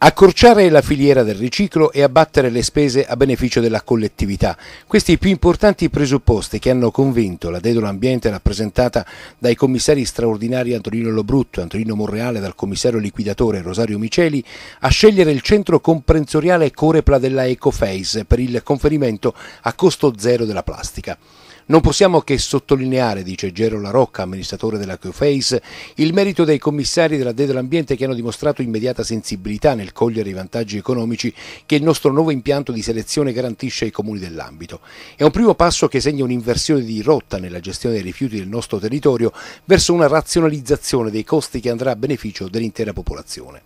Accorciare la filiera del riciclo e abbattere le spese a beneficio della collettività. Questi i più importanti presupposti che hanno convinto la Dedola Ambiente rappresentata dai commissari straordinari Antonino Lobrutto, Antonino Monreale e dal commissario liquidatore Rosario Miceli a scegliere il centro comprensoriale Corepla della Ecoface per il conferimento a costo zero della plastica. Non possiamo che sottolineare, dice Gero Larocca, amministratore della Ecoface, il merito dei commissari della Dedola Ambiente che hanno dimostrato immediata sensibilità nel nel cogliere i vantaggi economici che il nostro nuovo impianto di selezione garantisce ai comuni dell'ambito. È un primo passo che segna un'inversione di rotta nella gestione dei rifiuti del nostro territorio verso una razionalizzazione dei costi che andrà a beneficio dell'intera popolazione.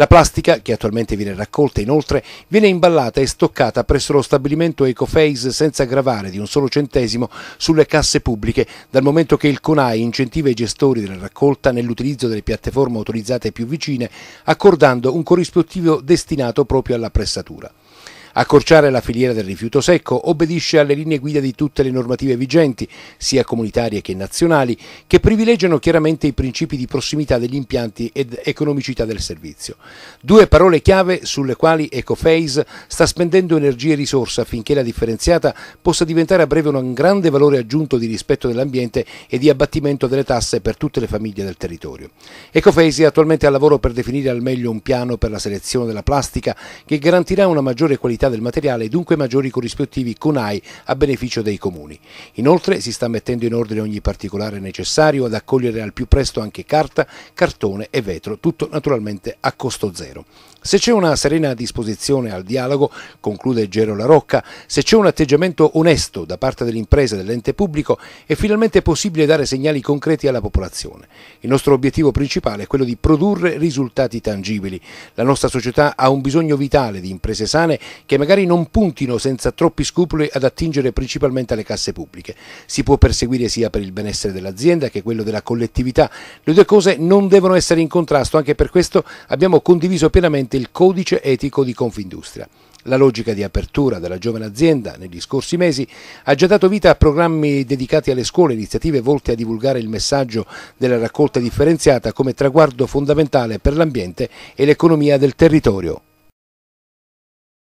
La plastica, che attualmente viene raccolta inoltre, viene imballata e stoccata presso lo stabilimento Ecoface senza gravare di un solo centesimo sulle casse pubbliche, dal momento che il CONAI incentiva i gestori della raccolta nell'utilizzo delle piattaforme autorizzate più vicine, accordando un corrispettivo destinato proprio alla pressatura. Accorciare la filiera del rifiuto secco obbedisce alle linee guida di tutte le normative vigenti, sia comunitarie che nazionali, che privilegiano chiaramente i principi di prossimità degli impianti ed economicità del servizio. Due parole chiave sulle quali EcoFace sta spendendo energie e risorse affinché la differenziata possa diventare a breve un grande valore aggiunto di rispetto dell'ambiente e di abbattimento delle tasse per tutte le famiglie del territorio. EcoFace è attualmente al lavoro per definire al meglio un piano per la selezione della plastica che garantirà una maggiore qualità del materiale e dunque maggiori corrispettivi CUNAI a beneficio dei comuni. Inoltre si sta mettendo in ordine ogni particolare necessario ad accogliere al più presto anche carta, cartone e vetro, tutto naturalmente a costo zero. Se c'è una serena disposizione al dialogo, conclude Gero La Rocca, se c'è un atteggiamento onesto da parte dell'impresa e dell'ente pubblico, è finalmente possibile dare segnali concreti alla popolazione. Il nostro obiettivo principale è quello di produrre risultati tangibili. La nostra società ha un bisogno vitale di imprese sane che magari non puntino senza troppi scrupoli ad attingere principalmente alle casse pubbliche. Si può perseguire sia per il benessere dell'azienda che quello della collettività. Le due cose non devono essere in contrasto, anche per questo abbiamo condiviso pienamente il codice etico di Confindustria. La logica di apertura della giovane azienda negli scorsi mesi ha già dato vita a programmi dedicati alle scuole, iniziative volte a divulgare il messaggio della raccolta differenziata come traguardo fondamentale per l'ambiente e l'economia del territorio.